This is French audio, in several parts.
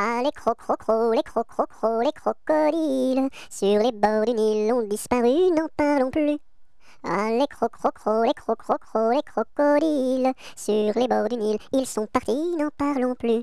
Ah, les crocrocro, les crocrocro, les crocodiles sur les bords du Nil ont disparu, n'en parlons plus. Ah, les crocrocro, les crocrocro, les crocodiles sur les bords du Nil, ils sont partis, n'en parlons plus.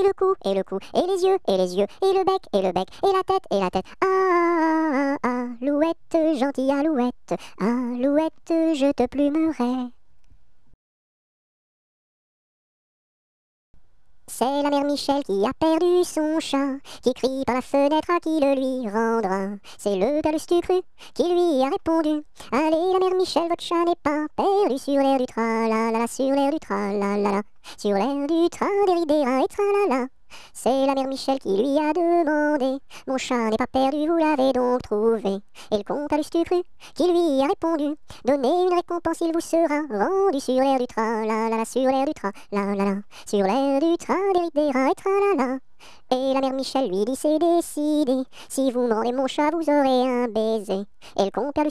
et le cou, et le cou, et les yeux, et les yeux, et le bec, et le bec, et la tête, et la tête. Ah, ah, ah, ah louette, gentille alouette, gentille alouette, alouette, je te plumerai. C'est la mère Michel qui a perdu son chat, qui crie par la fenêtre à qui le lui rendra. C'est le du stucru qui lui a répondu Allez, la mère Michel, votre chat n'est pas perdu sur l'air du tra-la-la, sur l'air du tra-la-la-la, sur l'air du train des et tra c'est la mère Michel qui lui a demandé Mon chat n'est pas perdu, vous l'avez donc trouvé. Et le comte a qui lui a répondu Donnez une récompense, il vous sera rendu sur l'air du train, la la la, sur l'air du train, la la la, sur l'air du train, des rats et tra la la. Et la mère Michel lui dit c'est décidé, si vous m'endez mon chat vous aurez un baiser. Et le compère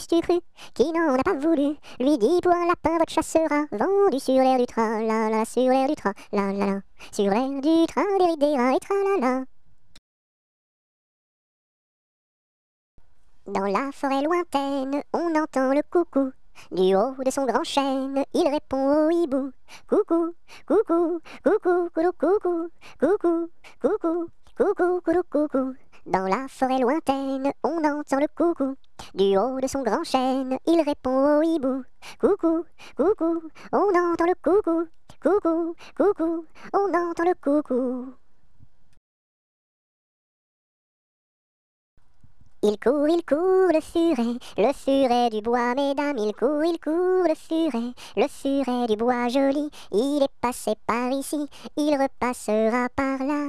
qui n'en a pas voulu, lui dit pour un lapin votre chat sera vendu sur l'air du train, la la, sur l'air du train, la la la, sur l'air du train, des rats et tra la la. Dans la forêt lointaine, on entend le coucou du haut de son grand chêne, il répond au hibou. Coucou, coucou, coucou, coucou, coucou, coucou, coucou, coucou, coucou, coucou. Dans la forêt lointaine, on entend le coucou. Du haut de son grand chêne, il répond au hibou. Coucou, coucou, on entend le coucou. Coucou, coucou, on entend le coucou. Il court, il court, le suret, le suret du bois, mesdames, il court, il court, le suret, le suret du bois joli, il est passé par ici, il repassera par là.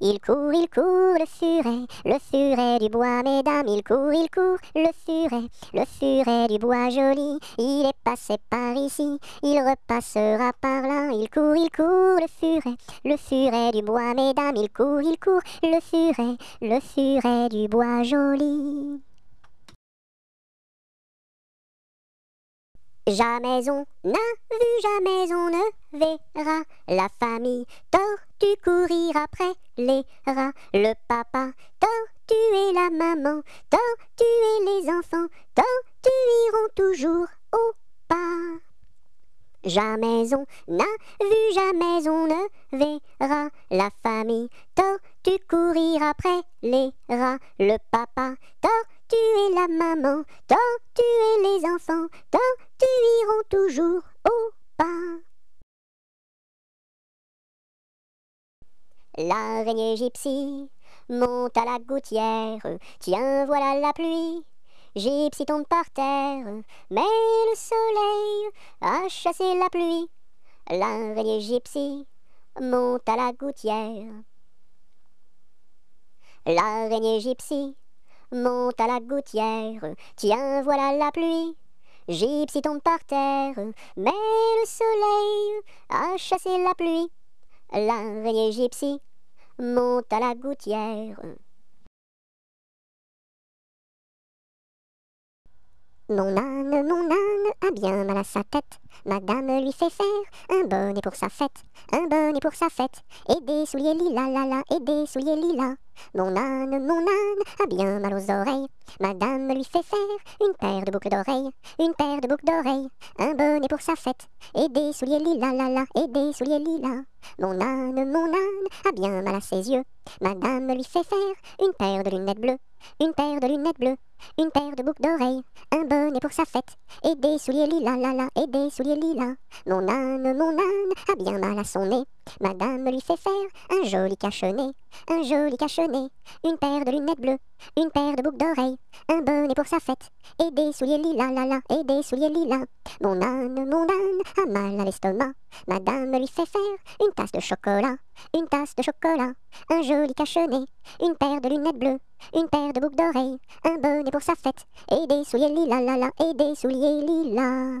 Il court, il court, le suret, le suret du bois, mesdames. Il court, il court, le suret, le suret du bois joli. Il est passé par ici, il repassera par là. Il court, il court, le suret, le suret du bois, mesdames. Il court, il court, le suret, le suret du bois joli. Jamais on n'a vu, jamais on ne verra la famille tu courir après les rats. Le papa tu es la maman tant tu es les enfants tant tu iront toujours au pas. Jamais on n'a vu, jamais on ne verra la famille tu courir après les rats. Le papa tortue tu es la maman, tant tu es les enfants, tant tu iront toujours au pain. L'araignée gypsy monte à la gouttière, tiens voilà la pluie. Gypsy tombe par terre, mais le soleil a chassé la pluie. L'araignée gypsy monte à la gouttière. L'araignée gypsy Monte à la gouttière, tiens, voilà la pluie. Gypsy tombe par terre, mais le soleil a chassé la pluie. L'araignée gypsy monte à la gouttière. Mon âne, mon âne a bien mal à sa tête. Madame lui fait faire un bonnet pour sa fête, un bonnet pour sa fête, et des souliers la la, et des Mon âne, mon âne a bien mal aux oreilles. Madame lui fait faire une paire de boucles d'oreilles, une paire de boucles d'oreilles, un bonnet pour sa fête, et des souliers lila, la la, Mon âne, mon âne a bien mal à ses yeux. Madame lui fait faire une paire de lunettes bleues, une paire de lunettes bleues une paire de boucles d'oreilles, un bonnet pour sa fête, et des souliers lilas, la la, et des souliers lila. Mon âne, mon âne, a bien mal à son nez. Madame lui fait faire un joli cache un joli cache une paire de lunettes bleues, une paire de boucles d'oreilles, un bonnet pour sa fête, et des souliers lilas, la la, et des souliers Mon âne, mon âne a mal à l'estomac. Madame lui fait faire une tasse de chocolat, une tasse de chocolat, un joli cache une paire de lunettes bleues, une paire de boucles d'oreilles, un bonnet pour sa fête, et des souliers lilas, la la, et des souliers lilas.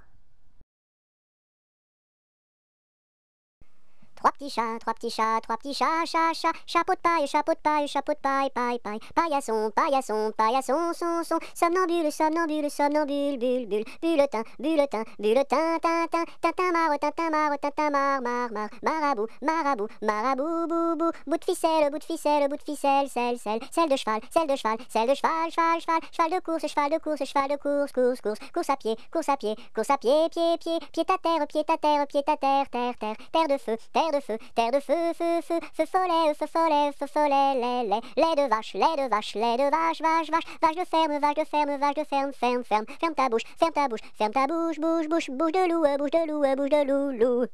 petits trois petits chats, trois petits chats, chat, chat, chapeau de paille, chapeau de paille, chapeau de paille, paille, paille, paillasson, paillasson, paillasson, son, son, somnambule, somnambule, somnambule, bulle, bulle, bulletin, bulletin, bulletin, tintin, tintin, maro, tintin, maro, tintin, mar, mar, mar, marabout, marabout, marabout, bou, bou, bout de ficelle, bout de ficelle, bout de ficelle, celle, celle, celle de cheval, celle de cheval, celle de cheval, cheval, cheval, cheval de course, cheval de course, cheval de course, course, course, course à pied, course à pied, course à pied, pied, pied, pied à terre, pied à terre, pied à terre, terre, terre, terre de feu, terre de feu terre de feu, feu, feu, feu soleil, feu soleil, feu follet, lait, lait, lait de vache, lait de vache, lait de vache, vache, vache, vache de ferme, vache ferme, vache de ferme, ferme, ferme, ferme ta bouche, ferme ta bouche, ferme ta bouche, bouche, bouche, bouche de loup, bouche de loup, bouche de loup, loup,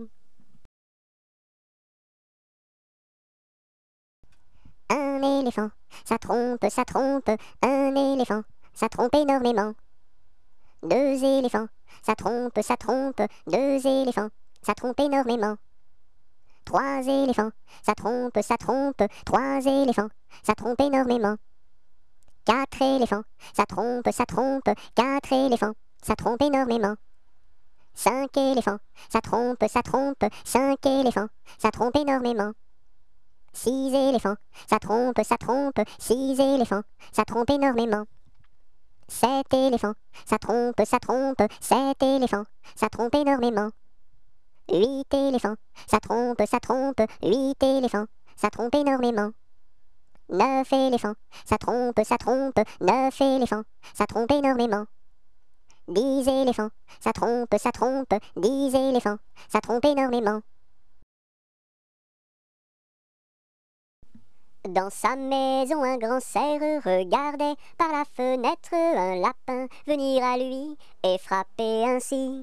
loup. Un éléphant, ça trompe, ça trompe, un éléphant, ça trompe énormément. Deux éléphants, ça trompe, ça trompe, deux éléphants, ça trompe énormément. Trois éléphants, ça trompe, ça trompe, trois éléphants, ça trompe énormément. Quatre éléphants, ça trompe, ça trompe, quatre éléphants, ça trompe énormément. Cinq éléphants, ça trompe, ça trompe, cinq éléphants, ça trompe énormément. Six éléphants, ça trompe, ça trompe, six éléphants, ça trompe énormément. Sept éléphants, ça trompe, ça trompe, sept éléphants, ça trompe énormément. Huit éléphants, ça trompe, ça trompe, huit éléphants, ça trompe énormément. Neuf éléphants, ça trompe, ça trompe, neuf éléphants, ça trompe énormément. Dix éléphants, ça trompe, ça trompe, dix éléphants, ça trompe énormément. Dans sa maison, un grand cerf regardait par la fenêtre un lapin venir à lui et frapper ainsi.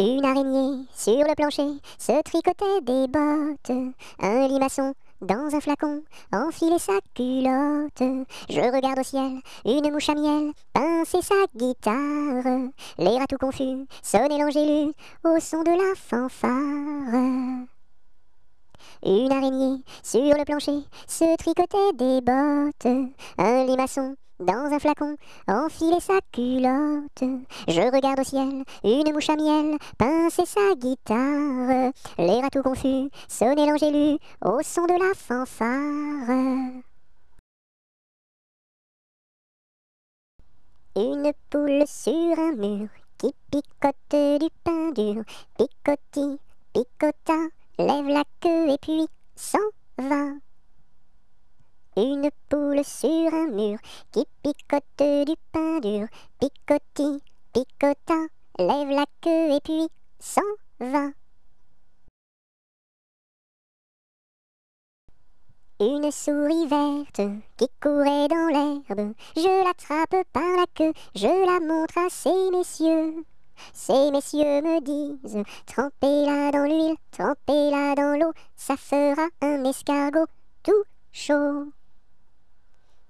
Une araignée sur le plancher se tricotait des bottes. Un limaçon dans un flacon enfilait sa culotte. Je regarde au ciel une mouche à miel pincer sa guitare. Les rats tout confus sonnaient l'angélus au son de la fanfare. Une araignée sur le plancher se tricotait des bottes. Un limaçon dans un flacon, enfiler sa culotte. Je regarde au ciel, une mouche à miel, pincer sa guitare. Les rats tout confus, sonner l'angélu, au son de la fanfare. Une poule sur un mur, qui picote du pain dur, picotit, picota, lève la queue et puis s'en va. Une poule sur un mur qui picote du pain dur, picoti, picota, lève la queue et puis s'en va. Une souris verte qui courait dans l'herbe, je l'attrape par la queue, je la montre à ces messieurs. Ces messieurs me disent, trempez-la dans l'huile, trempez-la dans l'eau, ça fera un escargot tout chaud